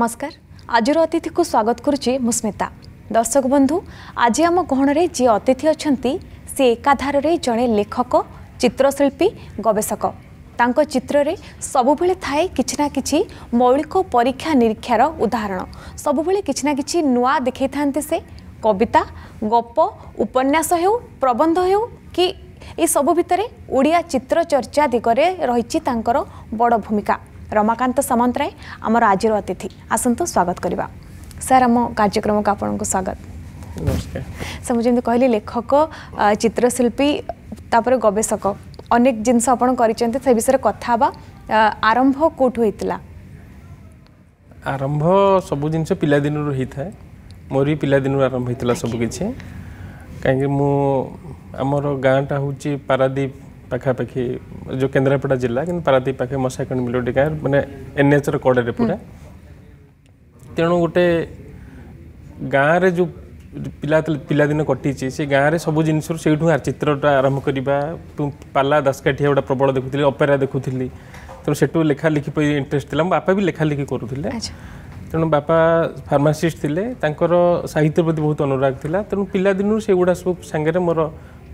ନମସ୍କାର ଆଜିର ଅତିଥିକୁ ସ୍ୱାଗତ କରୁଛି ମୁଁ ସ୍ମିତା ଦର୍ଶକ ବନ୍ଧୁ ଆଜି ଆମ ଗହଣରେ ଯିଏ ଅତିଥି ଅଛନ୍ତି ସେ ଏକାଧାରରେ ଜଣେ ଲେଖକ ଚିତ୍ରଶିଳ୍ପୀ ଗବେଷକ ତାଙ୍କ ଚିତ୍ରରେ ସବୁବେଳେ ଥାଏ କିଛି ନା କିଛି ମୌଳିକ ପରୀକ୍ଷା ନିରୀକ୍ଷାର ଉଦାହରଣ ସବୁବେଳେ କିଛି ନା କିଛି ନୂଆ ଦେଖାଇଥାନ୍ତି ସେ କବିତା ଗପ ଉପନ୍ୟାସ ହେଉ ପ୍ରବନ୍ଧ ହେଉ କି ଏସବୁ ଭିତରେ ଓଡ଼ିଆ ଚିତ୍ର ଚର୍ଚ୍ଚା ଦିଗରେ ରହିଛି ତାଙ୍କର ବଡ଼ ଭୂମିକା রমাকান্ত সামন্তরায় আমার আজর অতিথি আসন্তু স্বাগত করা স্যার আমার কার্যক্রমক আপনার স্বাগত স্যার মু যেমন কহিলি লেখক চিত্রশিল্পী তাপরে গবেষক অনেক জিনিস আপনার করেছেন সে বিষয়ে কথা হওয়া আরম্ভ কোঠু হয়েছিল আরম্ভ সবু জিনিস পিলাদিন হয়ে ମୋର পিলাদিন আরম্ভ ଆରମ୍ଭ সবু কিছু কিন্তু মু আমার গাঁটা হচ্ছে পারাদ্বীপ পাখাপাখি जो केन्द्रापड़ा जिला कि पारादीप पाखे मशाकण मिलोडी गाँ मैंने एनएचर କଡ଼ରେ ପୁରା ତେଣୁ ଗୋଟେ ଗାଁରେ ଯେଉଁ ପିଲା ପିଲାଦିନ କଟିଛି ସେ ଗାଁରେ ସବୁ ଜିନିଷରୁ ସେଇଠୁ ଚିତ୍ରଟା ଆରମ୍ଭ କରିବା ପାଲା ଦାସକାଠିଆ ଗୋଟେ ପ୍ରବଳ ଦେଖୁଥିଲି ଅପେରା ଦେଖୁଥିଲି ତେଣୁ ସେଠୁ ଲେଖାଲେଖି ପାଇଁ ଇଣ୍ଟରେଷ୍ଟ ଥିଲା ମୋ ବାପା ବି ଲେଖାଲେଖି କରୁଥିଲେ ତେଣୁ ବାପା ଫାର୍ମାସିଷ୍ଟ ଥିଲେ ତାଙ୍କର ସାହିତ୍ୟ ପ୍ରତି ବହୁତ ଅନୁରାଗ ଥିଲା ତେଣୁ ପିଲାଦିନରୁ ସେଗୁଡ଼ା ସବୁ ସାଙ୍ଗରେ ମୋର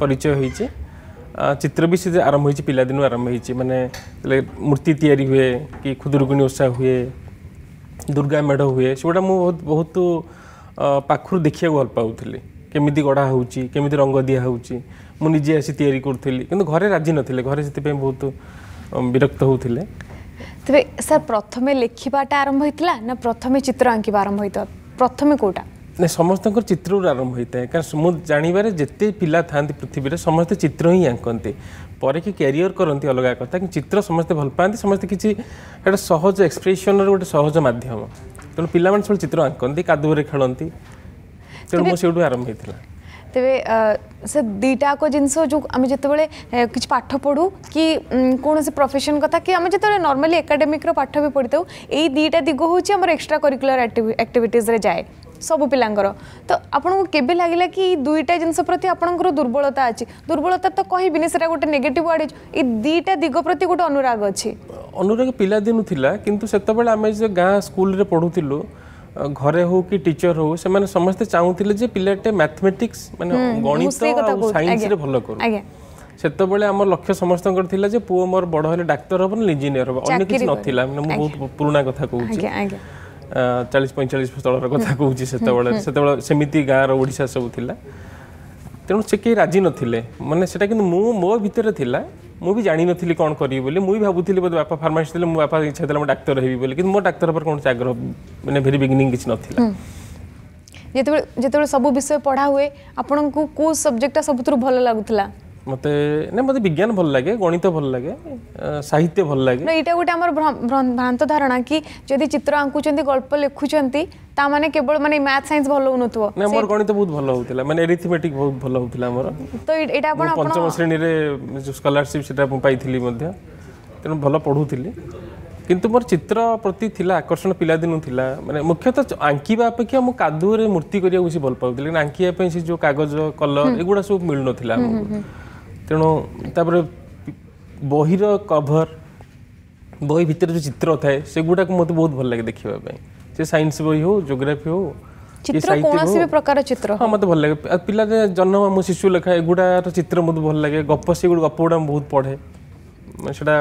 ପରିଚୟ ହୋଇଛି ଚିତ୍ର ବି ସେ ଆରମ୍ଭ ହୋଇଛି ପିଲାଦିନୁ ଆରମ୍ଭ ହୋଇଛି ମାନେ ଯେତେବେଳେ ମୂର୍ତ୍ତି ତିଆରି ହୁଏ କି ଖୁଦୁରୁକୁଣୀ ଓଷା ହୁଏ ଦୁର୍ଗା ମେଢ଼ ହୁଏ ସେଗୁଡ଼ା ମୁଁ ବହୁତ ବହୁତ ପାଖରୁ ଦେଖିବାକୁ ଭଲ ପାଉଥିଲି କେମିତି ଗଢ଼ା ହେଉଛି କେମିତି ରଙ୍ଗ ଦିଆହେଉଛି ମୁଁ ନିଜେ ଆସି ତିଆରି କରୁଥିଲି କିନ୍ତୁ ଘରେ ରାଜି ନଥିଲେ ଘରେ ସେଥିପାଇଁ ବହୁତ ବିରକ୍ତ ହେଉଥିଲେ ତେବେ ସାର୍ ପ୍ରଥମେ ଲେଖିବାଟା ଆରମ୍ଭ ହୋଇଥିଲା ନା ପ୍ରଥମେ ଚିତ୍ର ଆଙ୍କିବା ଆରମ୍ଭ ହୋଇଥିଲା ପ୍ରଥମେ କେଉଁଟା ସମସ୍ତଙ୍କର ଚିତ୍ରରୁ ଆରମ୍ଭ ହୋଇଥାଏ କାରଣ ମୁଁ ଜାଣିବାରେ ଯେତେ ପିଲା ଥାଆନ୍ତି ପୃଥିବୀରେ ସମସ୍ତେ ଚିତ୍ର ହିଁ ଆଙ୍କନ୍ତି ପରେ କି କ୍ୟାରିୟର କରନ୍ତି ଅଲଗା କଥା କିନ୍ତୁ ଚିତ୍ର ସମସ୍ତେ ଭଲ ପାଆନ୍ତି ସମସ୍ତେ କିଛି ଏଇଟା ସହଜ ଏକ୍ସପ୍ରେସନ୍ର ଗୋଟେ ସହଜ ମାଧ୍ୟମ ତେଣୁ ପିଲାମାନେ ସବୁ ଚିତ୍ର ଆଙ୍କନ୍ତି କାଦୁଅରେ ଖେଳନ୍ତି ତେଣୁ ମୁଁ ସେଇଠୁ ଆରମ୍ଭ ହୋଇଥିଲା ତେବେ ସେ ଦୁଇଟାକ ଜିନିଷ ଯେଉଁ ଆମେ ଯେତେବେଳେ କିଛି ପାଠ ପଢ଼ୁ କି କୌଣସି ପ୍ରଫେସନ୍ କଥା କି ଆମେ ଯେତେବେଳେ ନର୍ମାଲି ଏକାଡେମିକ୍ର ପାଠ ବି ପଢ଼ିଥାଉ ଏଇ ଦୁଇଟା ଦିଗ ହେଉଛି ଆମର ଏକ୍ସଟ୍ରା କରିକୁଲାର ଆକ୍ଟିଭିଟିଜ୍ରେ ଯାଏ ସବୁ ପିଲାଙ୍କର ତ ଆପଣଙ୍କୁ କେବେ ଲାଗିଲା କି ଏଇ ଦୁଇଟା ଜିନିଷ ପ୍ରତି ଆପଣଙ୍କର ଦୁର୍ବଳତା ଅଛି ଦୁର୍ବଳତା ତ କହିବିନି ସେଟା ଗୋଟେ ନେଗେଟିଭ୍ ୱାର୍ଡ଼ ଏଇ ଦୁଇଟା ଦିଗ ପ୍ରତି ଗୋଟେ ଅନୁରାଗ ଅଛି ଅନୁରାଗ ପିଲାଦିନୁ ଥିଲା କିନ୍ତୁ ସେତେବେଳେ ଆମେ ଯେ ଗାଁ ସ୍କୁଲରେ ପଢ଼ୁଥିଲୁ ঘরে হোক কি টিচর হোক সেমানে সমস্তে চাহুলে যে পিলাটে ম্যাথমেটিক্স মানে গণিত সাইন্সরে ভাল করু সেতবে আমার লক্ষ্য সমস্ত লা যে পুয় মোর বড় হলে ডাক্তার হব না ইঞ্জিনিয়ার হব অন্য কিছু নথিলা মানে মু বহুত পুরোনা কথা কହୁଛି ଚାଳିଶ ପଇଁଚାଳିଶ ସ୍ଥଳର କଥା କହୁଛି ସେତେବେଳେ ସେତେବେଳେ ସେମିତି ଗାଁର ଓଡ଼ିଶା ସବୁ ଥିଲା ତେଣୁ ସେ କେହି ରାଜି ନଥିଲେ ମାନେ ସେଇଟା କିନ୍ତୁ ମୁଁ ମୋ ଭିତରେ ଥିଲା ମୁଁ ବି ଜାଣିନଥିଲି କ'ଣ କରିବି ବୋଲି ମୁଁ ବି ଭାବୁଥିଲି ବୋଧେ ବାପା ଫାର୍ମାସିଷ୍ଟ ଥିଲେ ମୋ ବାପା ଇଚ୍ଛା ଥିଲା ମୁଁ ଡାକ୍ତର ହେବି ବୋଲି କିନ୍ତୁ ମୋ ଡାକ୍ତର ଉପରେ କୌଣସି ଆଗ୍ରହ ମାନେ ଭେରି ବିଗିନିଂ କିଛି ନଥିଲା ଯେତେବେଳେ ଯେତେବେଳେ ସବୁ ବିଷୟ ପଢ଼ା ହୁଏ ଆପଣଙ୍କୁ କେଉଁ ସବଜେକ୍ଟଟା ସବୁଥିରୁ ଭଲ ଲାଗୁଥିଲା মতে না মতে বিজ্ঞান ভাল লাগে গণিত ভাল লাগে সাহিত্য ভাল লাগে না এটা গোটে আমার ভ্রান্ত ধারণা কি যদি চিত্র আঙ্কুচন্তি গল্প লেখুচন্তি তা মানে কেবল মানে ম্যাথ সাইন্স ভাল হউনথব না আমার গণিত বহুত ভাল হউতিলা মানে এরিথমেটিক বহুত ভাল হউতিলা আমার তো এটা আপন আপন পঞ্চম শ্রেণী রে স্কলারশিপ সেটা পাইথিলি মধ্যে তেন ভাল পড়ুতিলি কিন্তু মোর କିନ୍ତୁ ମୋର ଚିତ୍ର ପ୍ରତି ଥିଲା ଆକର୍ଷଣ ପିଲାଦିନୁ ଥିଲା ମାନେ ମୁଖ୍ୟତଃ ଆଙ୍କିବା ଅପେକ୍ଷା কাদুরে মূর্তি করিয়া କରିବାକୁ ভাল পাউতিলি ପାଉଥିଲି ଆଙ୍କିବା ପାଇଁ ସେ ଯେଉଁ କାଗଜ କଲର ଏଗୁଡ଼ା ସବୁ ମିଳୁନଥିଲା ଆମକୁ तेणु तापर बहर कभर बह भर जो चित्र थाए से गुड़ाक मत बहुत भल लगे देखापी से सैंस बही हो जोग्राफी हो पिला जन्म मो शिशु लेखा एगुड़ा चित्र मत भल लगे गप से गुड़ बहुत पढ़े से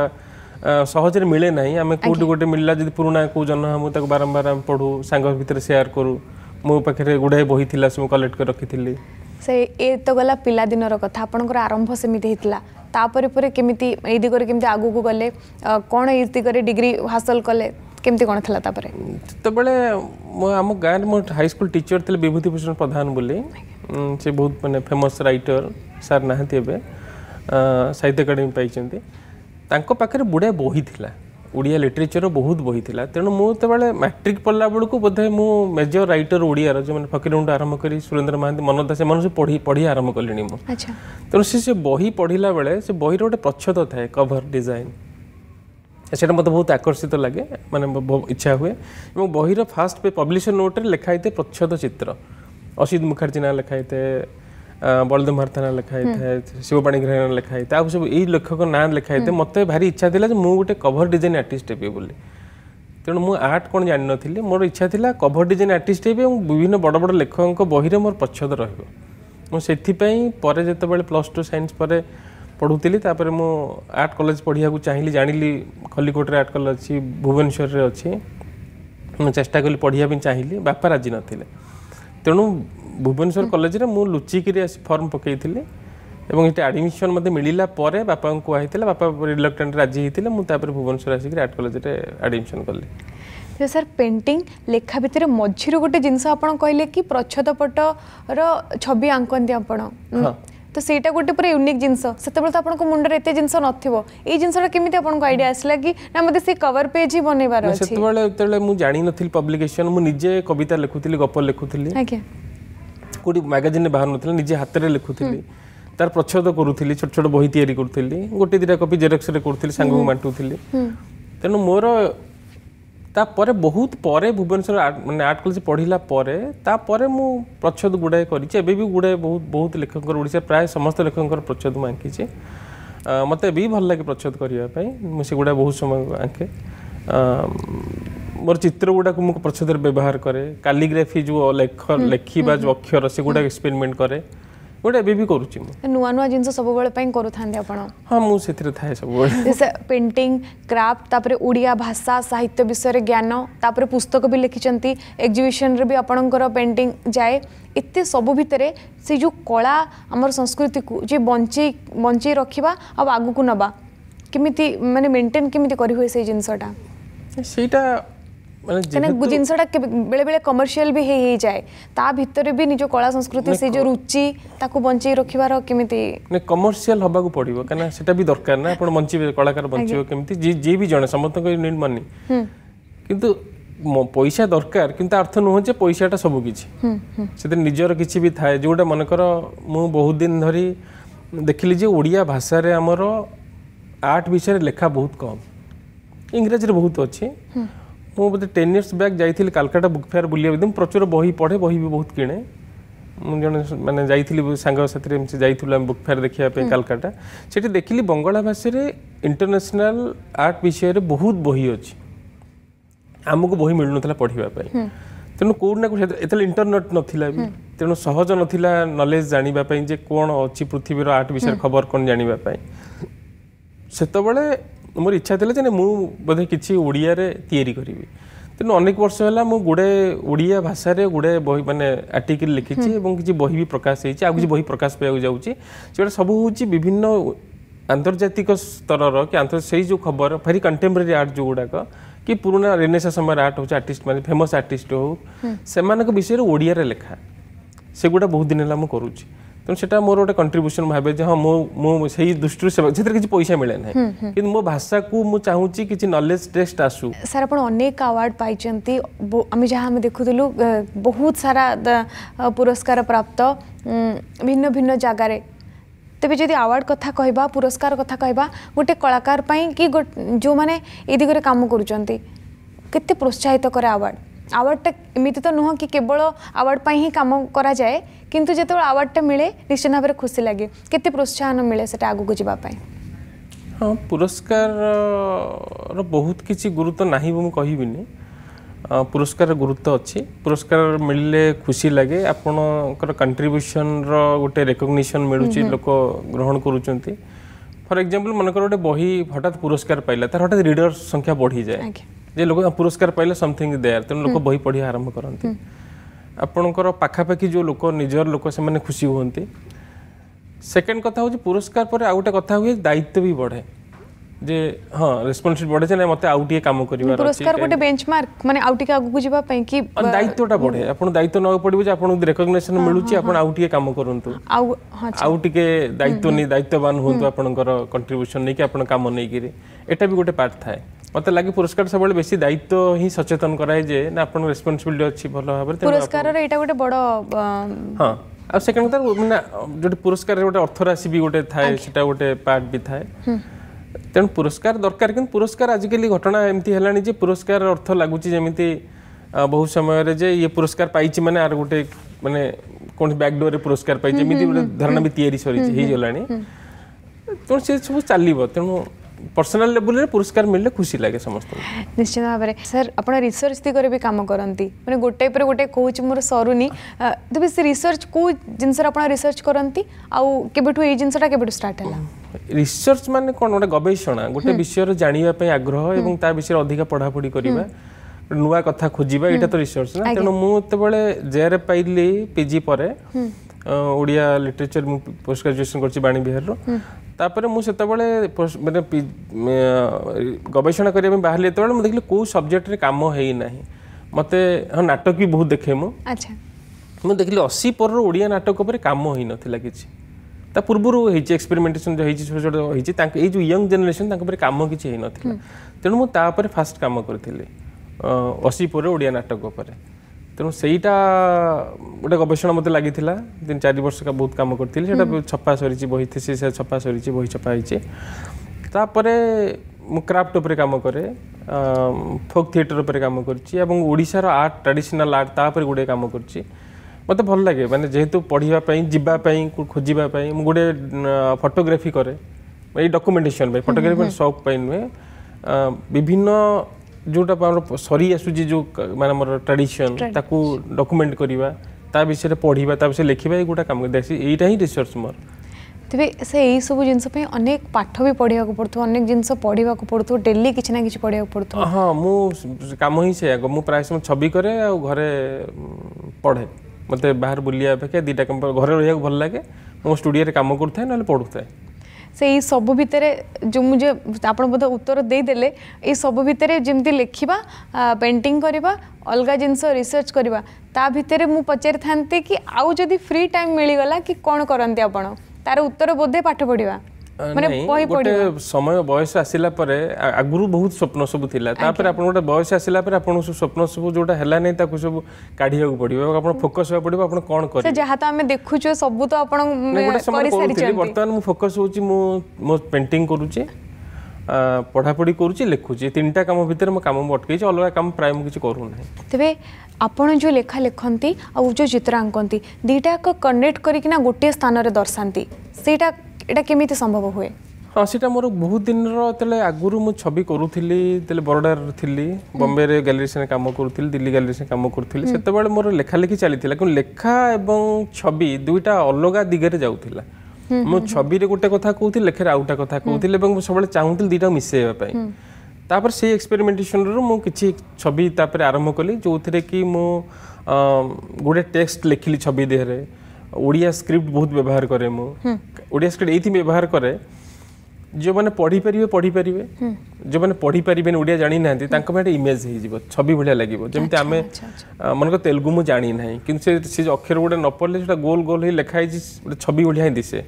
सहजे मिले ना आम कौट गोटे मिलला जब पुराणा कौ जन्म बारंबार पढ़ू सांग सेयार करूँ मो पाखे गुड़ाए बही थी कलेक्ट कर रखी थी ସେ ଏ ତ ଗଲା ପିଲାଦିନର କଥା ଆପଣଙ୍କର ଆରମ୍ଭ ସେମିତି ହେଇଥିଲା ତାପରେ ପରେ କେମିତି ଏଇ ଦିଗରେ କେମିତି ଆଗକୁ ଗଲେ କ'ଣ ଏଇ ଦିଗରେ ଡିଗ୍ରୀ ହାସଲ କଲେ କେମିତି କ'ଣ ଥିଲା ତାପରେ ସେତେବେଳେ ଆମ ଗାଁରେ ମୋ ହାଇସ୍କୁଲ ଟିଚର ଥିଲେ ବିଭୂତିଭୂଷଣ ପ୍ରଧାନ ବୋଲି ସେ ବହୁତ ମାନେ ଫେମସ୍ ରାଇଟର ସାର୍ ନାହାନ୍ତି ଏବେ ସାହିତ୍ୟ ଏକାଡେମୀ ପାଇଛନ୍ତି ତାଙ୍କ ପାଖରେ ବୁଢ଼େ ବହି ଥିଲା ओडिया लिटरेचर बहुत बही थी तेणु मुझे मैट्रिक पढ़ला बेलू बोधे मुझ मेजर रईटर ओडियार जो मैंने फकीर आरंभ कर सुरेन्द्र महां मनोद से पढ़ी पढ़ी आरंभ कले तेणु सी से बही पढ़ला बेले से बही रोटे प्रच्छद था कभर डिजाइन से मतलब बहुत आकर्षित लगे मानते इच्छा हुए बहर फास्ट पे पब्लीशर नोट्रे लिखाई थे प्रच्छद चित्र असित मुखार्जी ना लिखाई थे ବଳଦେବ ମାର୍ଥାନା ଲେଖା ହେଇଥାଏ ଶିବପାଣି ଘ୍ରାଣ ଲେଖା ହେଇଥାଏ ଆଉ ସବୁ ଏଇ ଲେଖକ ନାଁ ଲେଖା ହେଇଥାଏ ମୋତେ ଭାରି ଇଚ୍ଛା ଥିଲା ଯେ ମୁଁ ଗୋଟେ କଭର ଡିଜାଇନ୍ ଆର୍ଟିଷ୍ଟ ହେବି ବୋଲି ତେଣୁ ମୁଁ ଆର୍ଟ କ'ଣ ଜାଣିନଥିଲି ମୋର ଇଚ୍ଛା ଥିଲା କଭର ଡିଜାଇନ୍ ଆର୍ଟିଷ୍ଟ ହେବି ଏବଂ ବିଭିନ୍ନ ବଡ଼ ବଡ଼ ଲେଖକଙ୍କ ବହିରେ ମୋର ପଛଦ ରହିବ ମୁଁ ସେଥିପାଇଁ ପରେ ଯେତେବେଳେ ପ୍ଲସ୍ ଟୁ ସାଇନ୍ସ ପରେ ପଢ଼ୁଥିଲି ତାପରେ ମୁଁ ଆର୍ଟ କଲେଜ ପଢ଼ିବାକୁ ଚାହିଁଲି ଜାଣିଲି ଖଲିକୋଟରେ ଆର୍ଟ କଲେଜ ଅଛି ଭୁବନେଶ୍ୱରରେ ଅଛି ମୁଁ ଚେଷ୍ଟା କଲି ପଢ଼ିବା ପାଇଁ ଚାହିଁଲି ବାପା ରାଜି ନଥିଲେ ତେଣୁ ভুবনেশ্বর কলেজে মু ମୁଁ ଲୁଚିକିରି ଆସି ଫର୍ମ ପକାଇଥିଲି এবং এটি আডমিশন মধ্যে মিলিলা পরে বাপা কুয়া কুহাইছিল বাপা রিলকটেন্ট রাজি হয়েছিল তাপরে ভুবনেশ্বর আসি আর্ট কলেজে আডমিশন কলি তো স্যার পেটিং লেখা ভিতরে মঝির গোটে জিনিস আপনার কহিলে কি প্রচ্ছদ পটর ছবি আঙ্কতে আপনার তো সেইটা গোটে পুরো ইউনিক জিনিস সেতবে তো আপনার মুন্ডের এত জিনিস নথিব এই জিনিসটা কেমিতি আপনার আইডিয়া আসলা কি না মতো সেই কভার পেজ হি বনাইবার আছে সেতবে যেতবে মু জানি নথিল পব্লিকেশন মু নিজে কবিতা লেখুଥିଲି গপ লেখুଥିଲି আজ্ঞা কোটি ম্যাগাজিনে বাহার নথিলা নিজে হাতরে লিখুথিলি তার প্রচ্ছদ করুথিলি ছোট ছোট বই তৈরি করুথিলি গোটে দুইটা কপি জেরক্সরে করুথিলি সাঙ্গକୁ ବାଣ୍ଟୁଥିଲି ତେଣୁ ମୋର ତାପରେ ବହୁତ ପରେ ଭୁବନେଶ୍ୱର ମାନେ ଆର୍ଟ କଲେଜ ପଢ଼ିଲା ପରେ ତାପରେ ମୁଁ ପ୍ରଚ୍ଛଦ ଗୁଡ଼ାଏ କରିଛି ଏବେ ବି ଗୁଡ଼ାଏ ବହୁତ ବହୁତ ଲେଖକଙ୍କର ଓଡ଼ିଶା ପ୍ରାୟ ସମସ୍ତ ଲେଖକଙ୍କର ପ୍ରଚ୍ଛଦ ମୁଁ ଆଙ୍କିଛି ମୋତେ ଏବେ ବି ଭଲ ଲାଗେ ପ୍ରଚ୍ଛଦ କରିବା ପାଇଁ ମୁଁ ସେଗୁଡ଼ା ବହୁତ ସମୟ ଆଙ୍କେ मोर चित्र गुड़ाक मुझे प्रच्छेद व्यवहार कै कालीग्राफी जो लेख लेखा जो अक्षर से गुड़ाक एक्सपेरिमेंट कै नुआ जिनस हाँ मुझे था पेंटिंग क्राफ्ट ओडिया भाषा साहित्य विषय ज्ञान पुस्तक भी लिखिंट एक्जिबिशन भी आपंकर पेंटिंग जाए इत सब भितर से जो कला आम संस्कृति को जी बंचे बंचे रखा आगे नवा कमी मानते मेन्टेन केमी करा କାହିଁକିନା ଜିନିଷଟା ବେଳେବେଳେ କମର୍ସିଆଲ ବି ହେଇ ହେଇଯାଏ ତା ଭିତରେ ବି ନିଜ କଳା ସଂସ୍କୃତି ସେ ଯେଉଁ ରୁଚି ତାକୁ ବଞ୍ଚେଇ ରଖିବାର କେମିତି କମର୍ସିଆଲ ହେବାକୁ ପଡ଼ିବ କାହିଁକିନା ସେଟା ବି ଦରକାର ନା ଆପଣ ବଞ୍ଚିବେ କଳାକାର ବଞ୍ଚିବ କେମିତି ଯିଏ ବି ଜଣେ ସମସ୍ତଙ୍କ ନିଡ୍ ମନି କିନ୍ତୁ ପଇସା ଦରକାର କିନ୍ତୁ ତା ଅର୍ଥ ନୁହଁ ଯେ ପଇସାଟା ସବୁ କିଛି ସେଥିରେ ନିଜର କିଛି ବି ଥାଏ ଯେଉଁଟା ମନେକର ମୁଁ ବହୁତ ଦିନ ଧରି ଦେଖିଲି ଯେ ଓଡ଼ିଆ ଭାଷାରେ ଆମର ଆର୍ଟ ବିଷୟରେ ଲେଖା ବହୁତ କମ୍ ଇଂରାଜୀରେ ବହୁତ ଅଛି ମୁଁ ବୋଧେ ଟେନ୍ ଇୟର୍ସ ବ୍ୟାକ୍ ଯାଇଥିଲି କାଲକାଟା ବୁକ୍ ଫେୟାର୍ ବୁଲିବାକୁ ପାଇଁ ମୁଁ ପ୍ରଚୁର ବହି ପଢ଼େ ବହି ବି ବହୁତ କିଣେ ମୁଁ ଜଣେ ମାନେ ଯାଇଥିଲି ସାଙ୍ଗସାଥିରେ ଏମିତି ଯାଇଥିଲୁ ଆମେ ବୁକ୍ ଫେୟାର୍ ଦେଖିବା ପାଇଁ କାଲକାଟା ସେଠି ଦେଖିଲି ବଙ୍ଗଳା ଭାଷାରେ ଇଣ୍ଟରନ୍ୟାସନାଲ୍ ଆର୍ଟ ବିଷୟରେ ବହୁତ ବହି ଅଛି ଆମକୁ ବହି ମିଳୁନଥିଲା ପଢ଼ିବା ପାଇଁ ତେଣୁ କେଉଁଠି ନା କେଉଁଠି ଏତେବେଳେ ଇଣ୍ଟରନେଟ୍ ନଥିଲା ବି ତେଣୁ ସହଜ ନଥିଲା ନଲେଜ୍ ଜାଣିବା ପାଇଁ ଯେ କ'ଣ ଅଛି ପୃଥିବୀର ଆର୍ଟ ବିଷୟରେ ଖବର କ'ଣ ଜାଣିବା ପାଇଁ ସେତେବେଳେ ମୋର ଇଚ୍ଛା ଥିଲା ଯେ ମୁଁ ବୋଧେ କିଛି ଓଡ଼ିଆରେ ତିଆରି କରିବି ତେଣୁ ଅନେକ ବର୍ଷ ହେଲା ମୁଁ ଗୋଟେ ଓଡ଼ିଆ ଭାଷାରେ ଗୋଟେ ବହି ମାନେ ଆର୍ଟିକିଲ୍ ଲେଖିଛି ଏବଂ କିଛି ବହି ବି ପ୍ରକାଶ ହେଇଛି ଆଉ କିଛି ବହି ପ୍ରକାଶ ପାଇବାକୁ ଯାଉଛି ସେଗୁଡ଼ା ସବୁ ହେଉଛି ବିଭିନ୍ନ ଆନ୍ତର୍ଜାତିକ ସ୍ତରର କି ସେଇ ଯେଉଁ ଖବର ଭେରି କଣ୍ଟେମ୍ପୋରାରୀ ଆର୍ଟ ଯେଉଁଗୁଡ଼ାକ କି ପୁରୁଣା ରେନେସା ସମୟର ଆର୍ଟ ହେଉଛି ଆର୍ଟିଷ୍ଟ ମାନେ ଫେମସ୍ ଆର୍ଟିଷ୍ଟ ହେଉ ସେମାନଙ୍କ ବିଷୟରେ ଓଡ଼ିଆରେ ଲେଖା ସେଗୁଡ଼ା ବହୁତ ଦିନ ହେଲା ମୁଁ କରୁଛି ତେଣୁ ସେଟା ମୋର ଗୋଟେ କଣ୍ଟ୍ରିବ୍ୟୁସନ୍ ଭାବେ ଯେ ହଁ ମୁଁ ମୁଁ ସେଇ ଦୃଷ୍ଟିରୁ ସେଥିରେ କିଛି ପଇସା ମିଳେ ନାହିଁ କିନ୍ତୁ ମୋ ଭାଷାକୁ ମୁଁ ଚାହୁଁଛି କିଛି ନଲେଜ ଟେଷ୍ଟ ଆସୁ ସାର୍ ଆପଣ ଅନେକ ଆୱାର୍ଡ ପାଇଛନ୍ତି ଆମେ ଯାହା ଆମେ ଦେଖୁଥିଲୁ ବହୁତ ସାରା ପୁରସ୍କାର ପ୍ରାପ୍ତ ଭିନ୍ନ ଭିନ୍ନ ଜାଗାରେ ତେବେ ଯଦି ଆୱାର୍ଡ କଥା କହିବା ପୁରସ୍କାର କଥା କହିବା ଗୋଟେ କଳାକାର ପାଇଁ କି ଯେଉଁମାନେ ଏ ଦିଗରେ କାମ କରୁଛନ୍ତି କେତେ ପ୍ରୋତ୍ସାହିତ କରେ ଆୱାର୍ଡ଼ আওয়ার্ডটা এমিতি তো নুহ কি কেবল আওয়ার্ড পাই হি কাম করা যায় কিন্তু যেতবে আওয়ার্ডটা মিলে নিশ্চিত ভাবে খুশি লাগে কেতে প্রোৎসাহন মিলে সেটা আগুক যাওয়া পাই ହଁ ପୁରସ୍କାରର ବହୁତ କିଛି ଗୁରୁତ୍ୱ ନାହିଁ ମୁଁ କହିବିନି ପୁରସ୍କାରର ଗୁରୁତ୍ୱ ଅଛି ପୁରସ୍କାର ମିଳିଲେ ଖୁସି ଲାଗେ ଆପଣଙ୍କର କଣ୍ଟ୍ରିବ୍ୟୁସନ୍ର ଗୋଟେ ରେକଗ୍ନିସନ୍ ମିଳୁଛି ଲୋକ ଗ୍ରହଣ କରୁଛନ୍ତି ଫର୍ ଏକ୍ଜାମ୍ପଲ୍ ମନେକର ଗୋଟେ ବହି ହଠାତ୍ ପୁରସ୍କାର ପାଇଲା ତାର ହଠାତ୍ ରିଡର୍ ସଂଖ୍ୟା ବଢ଼ିଯାଏ ଯେ ଲୋକ ପୁରସ୍କାର ପାଇଲେ ସମଥିଙ୍ଗ ଦେୟାର ତେଣୁ ଲୋକ ବହି ପଢ଼ିବା ଆରମ୍ଭ କରନ୍ତି ଆପଣଙ୍କର ପାଖାପାଖି ଯେଉଁ ଲୋକ ନିଜର ଲୋକ ସେମାନେ ଖୁସି ହୁଅନ୍ତି ସେକେଣ୍ଡ କଥା ହେଉଛି ପୁରସ୍କାର ପରେ ଆଉ ଗୋଟେ କଥା ହୁଏ ଦାୟିତ୍ୱ ବି ବଢ଼େ ଯେ ହଁ ରେସ୍ପନ୍ସିବିଲିଟି ବଢ଼େ ଯେ ମୋତେ ଆଉ ଟିକେ କାମ କରିବାର ପୁରସ୍କାର ଗୋଟେ ବେଞ୍ଚମାର୍କ ମାନେ ଆଉ ଟିକେ ଆଗକୁ ଯିବା ପାଇଁ କି ଦାୟିତ୍ୱଟା ବଢ଼େ ଆପଣ ଦାୟିତ୍ୱ ନେବାକୁ ପଡ଼ିବ ଯେ ଆପଣଙ୍କୁ ରେକଗ୍ନେସନ୍ ମିଳୁଛି ଆପଣ ଆଉ ଟିକେ କାମ କରନ୍ତୁ ଆଉ ଆଉ ଟିକେ ଦାୟିତ୍ୱ ନେଇ ଦାୟିତ୍ୱବାନ ହୁଅନ୍ତୁ ଆପଣଙ୍କର କଣ୍ଟ୍ରିବ୍ୟୁସନ୍ ନେଇକି ଆପଣ କାମ ନେଇକିରି ଏଟା ବି ଗୋଟେ ପାର୍ଟ ଥାଏ मतलब लगे पुरस्कार सब बे दायित्व ही सचेतन कराए रेस्पनसबिल अच्छी भल पुरस्कार हाँ आ जो पुरस्कार गोटे अर्थराशि भी गोटे थाए सीटा पार्ट भी थाए तेणु पुरस्कार दरकार कि पुरस्कार आजिकल घटना एमती है पुरस्कार अर्थ लगुच बहुत समय ये पुरस्कार पाई मैंने आर गोटे मैंने कौन बैकडोर पुरस्कार पाई धारणा भी या सरीगला तेणु सब चलो तेणु ପର୍ସନାଲ ଲେବୁଲରେ ପୁରସ୍କାର ମିଳିଲେ ଖୁସି ଲାଗେ ସମସ୍ତଙ୍କୁ ନିଶ୍ଚିତ ଭାବରେ ସାର୍ ଆପଣ ରିସର୍ଚ୍ଚ ଦିଗରେ ବି କାମ କରନ୍ତି ମାନେ ଗୋଟେ ପରେ ଗୋଟେ କହୁଛି ମୋର ସରୁନି ତେବେ ସେ ରିସର୍ଚ୍ଚ କେଉଁ ଜିନିଷରେ ଆପଣ ରିସର୍ଚ୍ଚ କରନ୍ତି ଆଉ କେବେଠୁ ଏଇ ଜିନିଷଟା କେବେଠୁ ଷ୍ଟାର୍ଟ ହେଲା ରିସର୍ଚ୍ଚ ମାନେ କ'ଣ ଗୋଟେ ଗବେଷଣା ଗୋଟେ ବିଷୟରେ ଜାଣିବା ପାଇଁ ଆଗ୍ରହ ଏବଂ ତା ବିଷୟରେ ଅଧିକା ପଢ଼ାପଢ଼ି କରିବା ନୂଆ କଥା ଖୋଜିବା ଏଇଟା ତ ରିସର୍ଚ୍ଚ ନା ତେଣୁ ମୁଁ ଯେତେବେଳେ ଜେଆର୍ ପାଇଲି ପିଜି ପରେ ଓଡ଼ିଆ ଲିଟରେଚର୍ ମୁଁ ପୋଷ୍ଟ ଗ୍ରାଜୁଏସନ୍ କରିଛି ବାଣୀବିହାରରୁ ତାପରେ ମୁଁ ସେତେବେଳେ ମାନେ ଗବେଷଣା କରିବା ପାଇଁ ବାହାରିଲି ଯେତେବେଳେ ମୁଁ ଦେଖିଲି କେଉଁ ସବଜେକ୍ଟରେ କାମ ହେଇନାହିଁ ମୋତେ ହଁ ନାଟକ ବି ବହୁତ ଦେଖେ ମୁଁ ମୁଁ ଦେଖିଲି ଅଶୀ ପରର ଓଡ଼ିଆ ନାଟକ ଉପରେ କାମ ହେଇନଥିଲା କିଛି ତା ପୂର୍ବରୁ ହେଇଛି ଏକ୍ସପେରିମେଣ୍ଟେସନ୍ ଯେଉଁ ହେଇଛି ଛୋଟ ଛୋଟ ହେଇଛି ତାଙ୍କ ଏଇ ଯେଉଁ ୟଙ୍ଗ ଜେନେରେସନ୍ ତାଙ୍କ ଉପରେ କାମ କିଛି ହେଇନଥିଲା ତେଣୁ ମୁଁ ତା ଉପରେ ଫାଷ୍ଟ କାମ କରିଥିଲି ଅଶୀ ପରେ ଓଡ଼ିଆ ନାଟକ ଉପରେ ତେଣୁ ସେଇଟା ଗୋଟେ ଗବେଷଣା ମୋତେ ଲାଗିଥିଲା ତିନି ଚାରି ବର୍ଷକା ବହୁତ କାମ କରିଥିଲି ସେଇଟା ଛପା ସରିଛି ବହି ଥିସିସ୍ ଛପା ସରିଛି ବହି ଛପା ହେଇଛି ତାପରେ ମୁଁ କ୍ରାଫ୍ଟ ଉପରେ କାମ କରେ ଫୋକ୍ ଥିଏଟର ଉପରେ କାମ କରିଛି ଏବଂ ଓଡ଼ିଶାର ଆର୍ଟ ଟ୍ରାଡ଼ିସନାଲ୍ ଆର୍ଟ ତା ଉପରେ ଗୁଡ଼ିଏ କାମ କରିଛି ମୋତେ ଭଲ ଲାଗେ ମାନେ ଯେହେତୁ ପଢ଼ିବା ପାଇଁ ଯିବା ପାଇଁ ଖୋଜିବା ପାଇଁ ମୁଁ ଗୋଟେ ଫଟୋଗ୍ରାଫି କରେ ଏଇ ଡକୁମେଣ୍ଟେସନ୍ ପାଇଁ ଫଟୋଗ୍ରାଫି ସଉକ ପାଇଁ ନୁହେଁ ବିଭିନ୍ନ जो सरी आस जो मैं ट्राडिशन ताको डकुमेंट करवा ता विषय पढ़ा ता विषय लिखा गोटा कम देखा ही रिसर्च मोर तेरे से यही सब जिन अनेक पाठ भी पढ़ाक पड़ू अनेक जिन पढ़ाक पड़ू डेली किसी ना कि पढ़ाक पड़ू हाँ मुझे कम ही से मुझे प्राय समय छवि कै घरे पढ़े मतलब बाहर बुलाया अपेक्षा दीटा कम घर रही भल लगे मो स्टूडियो कम करें ना पढ़ू था ସେଇ ସବୁ ଭିତରେ ଯେଉଁ ମୁଁ ଯେ ଆପଣ ବୋଧେ ଉତ୍ତର ଦେଇଦେଲେ ଏଇ ସବୁ ଭିତରେ ଯେମିତି ଲେଖିବା ପେଣ୍ଟିଂ କରିବା ଅଲଗା ଜିନିଷ ରିସର୍ଚ୍ଚ କରିବା ତା ଭିତରେ ମୁଁ ପଚାରିଥାନ୍ତି କି ଆଉ ଯଦି ଫ୍ରି ଟାଇମ୍ ମିଳିଗଲା କି କ'ଣ କରନ୍ତି ଆପଣ ତାର ଉତ୍ତର ବୋଧେ ପାଠ ପଢ଼ିବା समय बयस आसला आगुरी बहुत स्वप्न सब गोटे बयस आसला स्वप्न सब जोटा सब काढ़ा फोकस पड़ो कर सब तो मु फोकस हो पेंटिंग पढ़ापढ़ी करुचे लिखुची तीन टा कम भितर मो कम अटक अलग कम प्राय मुझे करूना तेरे जो लेखा लिखती ଲେଖନ୍ତି जो चित्र आंकती ଆଙ୍କନ୍ତି ଦୁଇଟାକ କନେକ୍ଟ କରିକିନା ଗୋଟିଏ ସ୍ଥାନରେ ଦର୍ଶାନ୍ତି ସେଇଟା এটা কেমিতি সম্ভব হুয়ে ହଁ ସେଇଟା ମୋର ବହୁତ ଦିନର ଯେତେବେଳେ ଆଗରୁ ମୁଁ ଛବି କରୁଥିଲି ଯେତେବେଳେ ବରୋଡ଼ାରେ ଥିଲି ବମ୍ବେରେ ଗ୍ୟାଲେରୀ ସାଙ୍ଗେ କାମ କରୁଥିଲି ଦିଲ୍ଲୀ ଗ୍ୟାଲେରୀ ସାଙ୍ଗେ କାମ କରୁଥିଲି ସେତେବେଳେ ମୋର ଲେଖାଲେଖି ଚାଲିଥିଲା କିନ୍ତୁ ଲେଖା ଏବଂ ଛବି ଦୁଇଟା ଅଲଗା ଦିଗରେ ଯାଉଥିଲା ମୁଁ ଛବିରେ ଗୋଟେ କଥା କହୁଥିଲି ଲେଖାରେ ଆଉ ଗୋଟେ କଥା କହୁଥିଲି ଏବଂ ମୁଁ ସବୁବେଳେ ଚାହୁଁଥିଲି ଦୁଇଟା ମିଶାଇବା ପାଇଁ ତାପରେ ସେଇ ଏକ୍ସପେରିମେଣ୍ଟେସନରୁ ମୁଁ କିଛି ଛବି ତାପରେ ଆରମ୍ଭ କଲି ଯେଉଁଥିରେ କି ମୁଁ ଗୋଟେ ଟେକ୍ସଟ ଲେଖିଲି ଛବି ଦେହରେ ଓଡ଼ିଆ ସ୍କ୍ରିପ୍ଟ ବହୁତ ବ୍ୟବହାର କରେ ମୁଁ ଓଡ଼ିଆ ସ୍କ୍ରିପ୍ଟ ଏଇଥିପାଇଁ ବ୍ୟବହାର କରେ ଯେଉଁମାନେ ପଢ଼ିପାରିବେ ପଢ଼ିପାରିବେ ଯେଉଁମାନେ ପଢ଼ିପାରିବେନି ଓଡ଼ିଆ ଜାଣିନାହାନ୍ତି ତାଙ୍କ ପାଇଁ ଗୋଟେ ଇମେଜ୍ ହେଇଯିବ ଛବି ଭଳିଆ ଲାଗିବ ଯେମିତି ଆମେ ମନେକର ତେଲୁଗୁ ମୁଁ ଜାଣିନାହିଁ କିନ୍ତୁ ସେ ସେ ଅକ୍ଷର ଗୁଡ଼ା ନ ପଢ଼ିଲେ ସେଇଟା ଗୋଲ ଗୋଲ ହେଇ ଲେଖା ହେଇଛି ଗୋଟେ ଛବି ଭଳିଆ ହିଁ ଦିଶେ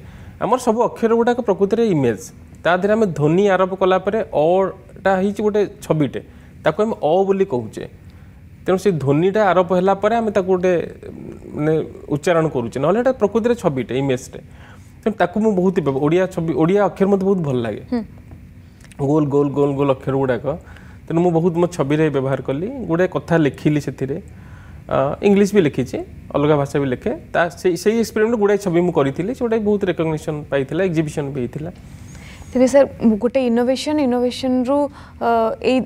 ଆମର ସବୁ ଅକ୍ଷର ଗୁଡ଼ାକ ପ୍ରକୃତିରେ ଇମେଜ୍ ତା ଦେହରେ ଆମେ ଧ୍ୱନି ଆରୋପ କଲା ପରେ ଅଟା ହେଇଛି ଗୋଟେ ଛବିଟେ ତାକୁ ଆମେ ଅ ବୋଲି କହୁଛେ ତେଣୁ ସେ ଧ୍ୱନିଟା ଆରୋପ ହେଲା ପରେ ଆମେ ତାକୁ ଗୋଟେ ମାନେ ଉଚ୍ଚାରଣ କରୁଛେ ନହେଲେ ଏଇଟା ପ୍ରକୃତିରେ ଛବିଟେ ଇମେଜଟେ ତେଣୁ ତାକୁ ମୁଁ ବହୁତ ଓଡ଼ିଆ ଛବି ଓଡ଼ିଆ ଅକ୍ଷର ମୋତେ ବହୁତ ଭଲ ଲାଗେ ଗୋଲ ଗୋଲ ଗୋଲ ଗୋଲ ଅକ୍ଷର ଗୁଡ଼ାକ ତେଣୁ ମୁଁ ବହୁତ ମୋ ଛବିରେ ବ୍ୟବହାର କଲି ଗୋଟେ କଥା ଲେଖିଲି ସେଥିରେ ଇଂଲିଶ ବି ଲେଖିଛି ଅଲଗା ଭାଷା ବି ଲେଖେ ତା ସେଇ ସେଇ ଏକ୍ସପେରିମେଣ୍ଟ ଗୁଡ଼ାଏ ଛବି ମୁଁ କରିଥିଲି ଯେଉଁଟାକି ବହୁତ ରେକଗ୍ନିସନ୍ ପାଇଥିଲା ଏକ୍ଜିବିସନ୍ ବି ହେଇଥିଲା ତେବେ ସାର୍ ଗୋଟେ ଇନୋଭେସନ୍ ଇନୋଭେସନ୍ରୁ ଏଇ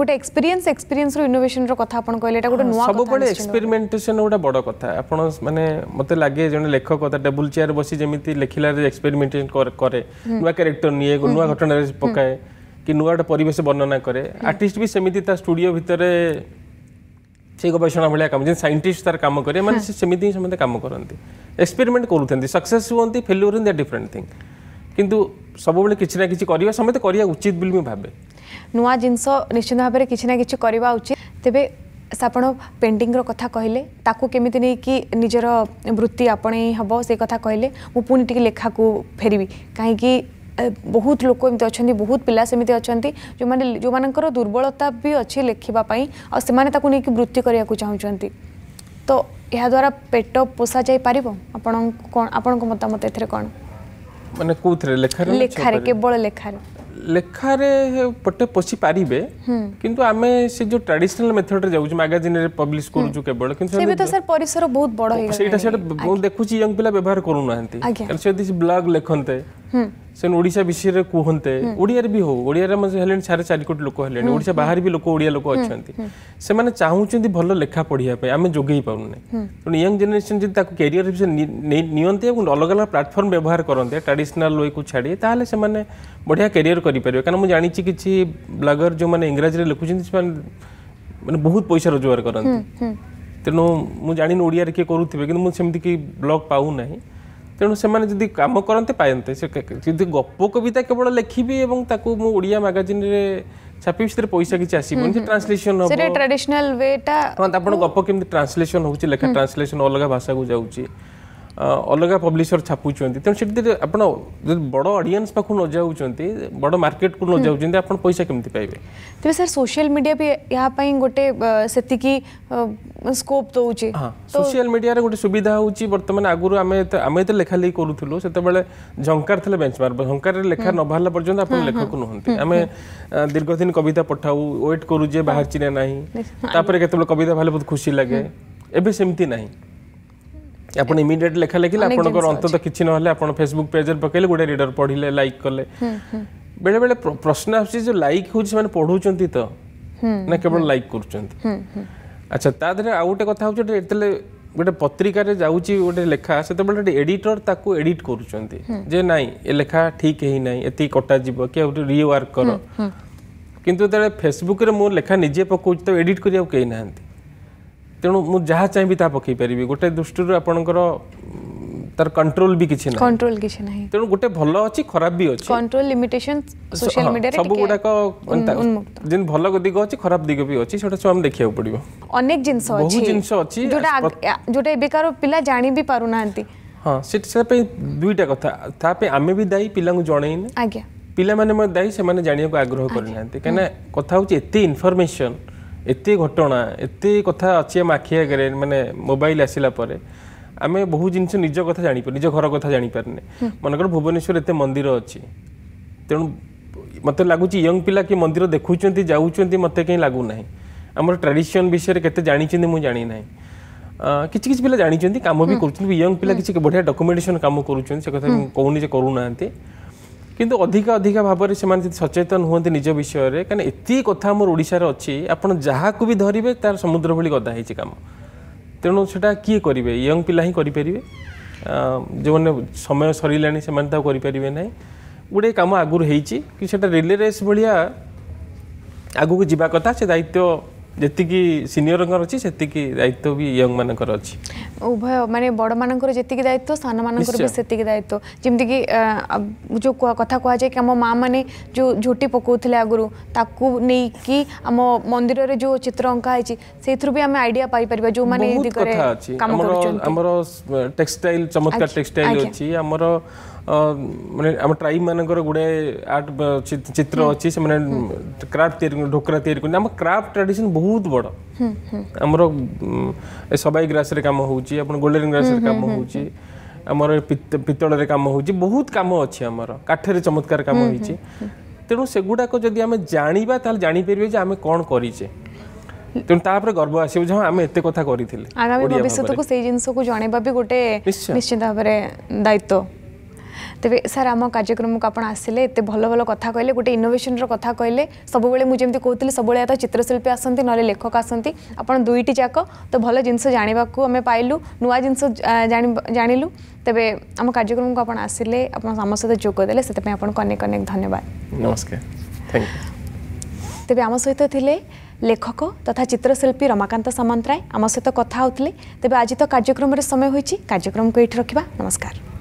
ଗୋଟେ ଏକ୍ସପିରିଏନ୍ସ ଏକ୍ସପିରିଏନ୍ସରୁ ଇନୋଭେସନ୍ର କଥା ଆପଣ କହିଲେ ଏଇଟା ଗୋଟେ ନୂଆ ସବୁବେଳେ ଏକ୍ସପେରିମେଣ୍ଟେସନ୍ ଗୋଟେ ବଡ଼ କଥା ଆପଣ ମାନେ ମୋତେ ଲାଗେ ଜଣେ ଲେଖକ ତା ଟେବୁଲ୍ ଚେୟାର୍ ବସି ଯେମିତି ଲେଖିଲାରେ ଏକ୍ସପେରିମେଣ୍ଟ କରେ ନୂଆ କ୍ୟାରେକ୍ଟର ନିଏ ନୂଆ ଘଟଣାରେ ପକାଏ କି ନୂଆ ଗୋଟେ ପରିବେଶ ବର୍ଣ୍ଣନା କରେ ଆର୍ଟିଷ୍ଟ ବି ସେମିତି ତା ଷ୍ଟୁଡ଼ିଓ ଭିତରେ ସେଇ ଗବେଷଣା ଭଳିଆ କାମ ଯେମିତି ସାଇଣ୍ଟିଷ୍ଟ ତାର କାମ କରେ ମାନେ ସେ ସେମିତି ହିଁ ସେମାନେ କାମ କରନ୍ତି ଏକ୍ସପେରିମେଣ୍ଟ କରୁଛନ୍ତି ସକ୍ସେସ୍ ହୁଅନ୍ତି failure in the different thing किंतु सब बेले किछ ना किछ करिया समय त करिया उचित बिल में भाबे नुवा जिंस निश्चित भाबे रे किछ ना किछ करिवा उचित तेबे आपण पेंटिंग रो कथा कहले ताकू केमिति नै कि निजरो वृत्ति आपण हबो से कथा कहले मु पुनी टिके लेखा को फेरिबी काहे कि बहुत लोग एम अच्छा बहुत पिला सेमती अच्छा जो मैंने जो मानकर दुर्बलता भी अच्छे लेखापी और वृत्ति करने को चाहती तो यह द्वारा पेट पोषा जापर आपण आपण मतामत एर कौन, ମାନେ କୋଉଥିରେ ଲେଖାରେ ଲେଖାରେ କେବଳ ଲେଖାରେ ଲେଖାରେ ପଟେ ପଶି ପାରିବେ କିନ୍ତୁ ଆମେ ସେ ଯୋଉ ଟ୍ରାଡିସନାଲ ମେଥଡରେ ଯାଉଛୁ ମ୍ୟାଗାଜିନରେ ପବ୍ଲିଶ କରୁଛୁ କେବଳ କିନ୍ତୁ ସେ ବି ତ ସାର୍ ପରିସର ବହୁତ ବଡ଼ ହେଇଗଲା ସେଇଟା ସେଇଟା ମୁଁ ଦେଖୁଛି ୟଙ୍ଗ ପିଲା ବ୍ୟବହାର କରୁନାହାନ୍ତି କାରଣ ସେ ଯଦି ବ୍ଲଗ ଲେଖନ୍ତେ ସେ ଓଡ଼ିଶା ବିଷୟରେ କୁହନ୍ତେ ଓଡ଼ିଆରେ ବି ହଉ ଓଡ଼ିଆରେ ମଧ୍ୟ ହେଲେଣି ସାଢ଼େ ଚାରି କୋଟି ଲୋକ ହେଲେଣି ଓଡ଼ିଶା ବାହାରେ ବି ଲୋକ ଓଡ଼ିଆ ଲୋକ ଅଛନ୍ତି ସେମାନେ ଚାହୁଁଛନ୍ତି ଭଲ ଲେଖା ପଢ଼ିବା ପାଇଁ ଆମେ ଯୋଗେଇ ପାରୁନେ ତେଣୁ ୟଙ୍ଗ ଜେନେରେସନ୍ ଯଦି ତାକୁ କ୍ୟାରିୟର ବିଷୟରେ ନିଅନ୍ତେ ଏବଂ ଅଲଗା ଅଲଗା ପ୍ଲାଟଫର୍ମ ବ୍ୟବହାର କରନ୍ତେ ଟ୍ରାଡ଼ିସନାଲ୍ ୱେକୁ ଛାଡ଼ି ତାହେଲେ ସେମାନେ ବଢ଼ିଆ କ୍ୟାରିୟର କରିପାରିବେ କାରଣ ମୁଁ ଜାଣିଛି କିଛି ବ୍ଲଗର ଯେଉଁମାନେ ଇଂରାଜୀରେ ଲେଖୁଛନ୍ତି ସେମାନେ ମାନେ ବହୁତ ପଇସା ରୋଜଗାର କରନ୍ତି ତେଣୁ ମୁଁ ଜାଣିନି ଓଡ଼ିଆରେ କିଏ କରୁଥିବେ କିନ୍ତୁ ମୁଁ ସେମିତି କି ବ୍ଲଗ୍ ପାଉନାହିଁ ତେଣୁ ସେମାନେ ଯଦି କାମ କରନ୍ତେ ପାଆନ୍ତେ ସେ ଯଦି ଗପ କବିତା କେବଳ ଲେଖିବି ଏବଂ ତାକୁ ମୁଁ ଓଡ଼ିଆ ମ୍ୟାଗାଜିନ୍ରେ ଛାପିବି ସେଥିରେ ପଇସା କିଛି ଆସିବନି ସେ ଟ୍ରାନ୍ସଲେସନ୍ ହେବ ଟ୍ରାଡିସନାଲ୍ ୱେଟା ହଁ ଆପଣ ଗପ କେମିତି ଟ୍ରାନ୍ସଲେସନ୍ ହେଉଛି ଲେଖା ଟ୍ରାନ୍ସଲେସନ୍ ଅଲଗା ଭାଷାକୁ ଯାଉଛି अलग पब्लीसर छापुंट तेनाली बड़ अडियस पाक न जाऊँगी बड़ मार्केट को न हम्म। जाऊँगी पैसा कमी पाए तो सर सोशल मीडिया भी यहाँ गोटे से स्कोप दौर हाँ तो... मीडिया गोटे सुविधा हूँ बर्तमान आगू आम आम ये लेखाली करूँ से झंकार थे बेचमार्क झंकार लेखा हम्म। न बाहर पर्यटन आप लेखक नुहत आम दीर्घ दिन कविता पठाऊ वेट करूँ बाहर चीना ना कविता बहुत खुशी लगे एवं सेमती ना ଆପଣ ଇମିଡିଏଟ୍ ଲେଖା ଲେଖିଲେ ଆପଣଙ୍କର ଅନ୍ତତଃ କିଛି ନହେଲେ ଆପଣ ଫେସବୁକ୍ ପେଜ୍ରେ ପକାଇଲେ ଗୋଟେ ରିଡର୍ ପଢ଼ିଲେ ଲାଇକ୍ କଲେ ବେଳେବେଳେ ପ୍ରଶ୍ନ ଆସୁଛି ଯେ ଲାଇକ୍ ହେଉଛି ସେମାନେ ପଢ଼ଉଛନ୍ତି ତ ନା କେବଳ ଲାଇକ୍ କରୁଛନ୍ତି ଆଚ୍ଛା ତା ଦେହରେ ଆଉ ଗୋଟେ କଥା ହେଉଛି ଯେତେବେଳେ ଗୋଟେ ପତ୍ରିକାରେ ଯାଉଛି ଗୋଟେ ଲେଖା ସେତେବେଳେ ଗୋଟେ ଏଡିଟର ତାକୁ ଏଡିଟ୍ କରୁଛନ୍ତି ଯେ ନାଇଁ ଏ ଲେଖା ଠିକ୍ ହେଇନାହିଁ ଏତିକି କଟାଯିବ କି ଆଉ ରିୱାର୍କ କର କିନ୍ତୁ ଯେତେବେଳେ ଫେସବୁକ୍ରେ ମୁଁ ଲେଖା ନିଜେ ପକାଉଛି ତ ଏଡିଟ୍ କରିବାକୁ କେହି ନାହାନ୍ତି ତେଣୁ ମୁଁ ଯାହା ଚାହିଁବି ତାହା ପକାଇ ପାରିବି ଗୋଟେ ଦୃଷ୍ଟିରୁ ଆପଣଙ୍କର তার কন্ট্রোল বি কিছু না কন্ট্রোল কিছু না তেণু গোটে ভালো অছি খারাপ বি অছি কন্ট্রোল লিমিটেশন সোশ্যাল মিডিয়া রে সব গুডাক যেন ভালো দিগ অছি খারাপ দিগ বি অছি সেটা সব দেখিয়া পড়িব অনেক জিনিস অছি বহু জিনিস অছি যেটা যেটা এবেকার পিলা জানি বি পারু নাহান্তি হ্যাঁ সেটা সেটা পে দুইটা কথা তা পে আমি বি দাই পিলাঙ্কু জণেই না আজ্ঞা পিলামানে মই দাই সেমানে জানিବାକୁ আগ্রহ করি নাহান্তি কেন কথা হচ্ছে এতে ইনফরমেশন এতে ঘটনা এতে কথা আছে আম আখি আগে মানে মোবাইল আসিলা পরে আমি বহু জিনিস নিজ কথা জাঁপার নিজ ঘর কথা জাঁপারে মনেকর ভুবনেশ্বর এত মন্দির অছি মতো লাগুচি ইয়ং পিলা কি মন্দির দেখুচার যাচ্ছেন মতো কী লাগু না আমার ট্রাডিশন বিষয়ে কেতে জাঁচি মু জাঁ না কিছু কিছু পিলা জাঁচি কাম বি করছেন ইয়ং পিলা কিছু বঢ়িয়া ডকুমেন্টেসন কাম করছেন সে কথা কৌনি যে করু না কিন্তু অধিক অধিক ভাবে সে সচেতন হুঁতে নিজ বিষয়ে কারণ এত কথা আমার ওড়িশার অপনার যাহাকু বি ধরবে তার সমুদ্র ভি গদা হয়েছে কাম তেমন সেটা কি করবে ইয়ং পিলা হিঁ করে যে সময় সরিলা সে করে না গোটে কাম আগর হয়েছি কি সেটা রিলে রেস ভাগ আগুক যা কথা সে দায়িত্ব ଯେତିକି ସିନିୟରଙ୍କର ଅଛି ସେତିକି ଦାୟିତ୍ୱ ବି ୟଙ୍ଗ ମାନଙ୍କର ଅଛି ଉଭୟ ମାନେ ବଡ଼ମାନଙ୍କର ଯେତିକି ଦାୟିତ୍ୱ ସାନମାନଙ୍କର ବି ସେତିକି ଦାୟିତ୍ୱ ଯେମିତିକି ଯେଉଁ କଥା କୁହାଯାଏ କି ଆମ ମାଆମାନେ ଯେଉଁ ଝୋଟି ପକାଉଥିଲେ ଆଗରୁ ତାକୁ ନେଇକି ଆମ ମନ୍ଦିରରେ ଯେଉଁ ଚିତ୍ର ଅଙ୍କା ହେଇଛି ସେଇଥିରୁ ବି ଆମେ ଆଇଡିଆ ପାଇପାରିବା ଯେଉଁମାନେ ଏ ଦିଗରେ କାମ କରୁଛନ୍ତି ଆମର ଟେକ୍ସଟାଇଲ ଚମତ୍କାର ଟେକ୍ସଟାଇଲ ଅଛି ଆମର ମାନେ ଆମ ଟ୍ରାଇବ୍ ମାନଙ୍କର ଗୁଡ଼ାଏ ଆର୍ଟ ଚିତ୍ର ଅଛି ସେମାନେ କ୍ରାଫ୍ଟ ତିଆରି ଢୋକରା ତିଆରି କରନ୍ତି ଆମ କ୍ରାଫ୍ଟ ଟ୍ରାଡିସନ୍ ବହୁତ ବଡ଼ ଆମର ସବାଇ ଗ୍ରାସରେ କାମ ହେଉଛି ଆପଣ ଗୋଲ୍ଡେନ୍ ଗ୍ରାସରେ କାମ ହେଉଛି ଆମର ପିତ୍ତଳରେ କାମ ହେଉଛି ବହୁତ କାମ ଅଛି ଆମର କାଠରେ ଚମତ୍କାର କାମ ହେଇଛି ତେଣୁ ସେଗୁଡ଼ାକ ଯଦି ଆମେ ଜାଣିବା ତାହେଲେ ଜାଣିପାରିବେ ଯେ ଆମେ କ'ଣ କରିଛେ ତେଣୁ ତାପରେ ଗର୍ବ ଆସିବ ଯେ ହଁ ଆମେ ଏତେ କଥା କରିଥିଲେ ଆଗାମୀ ଭବିଷ୍ୟତକୁ ସେଇ ଜିନିଷକୁ ଜଣେଇବା ବି ଗୋଟେ ନିଶ୍ଚିନ୍ତ ଭାବରେ ଦାୟିତ୍ୱ ତେବେ ସାର୍ ଆମ କାର୍ଯ୍ୟକ୍ରମକୁ ଆପଣ ଆସିଲେ ଏତେ ଭଲ ଭଲ କଥା କହିଲେ ଗୋଟେ ଇନୋଭେସନ୍ର କଥା କହିଲେ ସବୁବେଳେ ମୁଁ ଯେମିତି କହୁଥିଲି ସବୁବେଳେ ତ ଚିତ୍ରଶିଳ୍ପୀ ଆସନ୍ତି ନହେଲେ ଲେଖକ ଆସନ୍ତି ଆପଣ ଦୁଇଟି ଯାକ ତ ଭଲ ଜିନିଷ ଜାଣିବାକୁ ଆମେ ପାଇଲୁ ନୂଆ ଜିନିଷ ଜାଣିଲୁ ତେବେ ଆମ କାର୍ଯ୍ୟକ୍ରମକୁ ଆପଣ ଆସିଲେ ଆପଣ ଆମ ସହିତ ଯୋଗ ଦେଲେ ସେଥିପାଇଁ ଆପଣଙ୍କୁ ଅନେକ ଅନେକ ଧନ୍ୟବାଦ ନମସ୍କାର ତେବେ ଆମ ସହିତ ଥିଲେ ଲେখক তথা চিত্রশিল্পী রমাকান্ত সামন্তরায় আমার সহ কথা হলে তবে আজ তো কার্যক্রমের সময় হয়েছে কার্যক্রমকে এইটি রাখা নমস্কার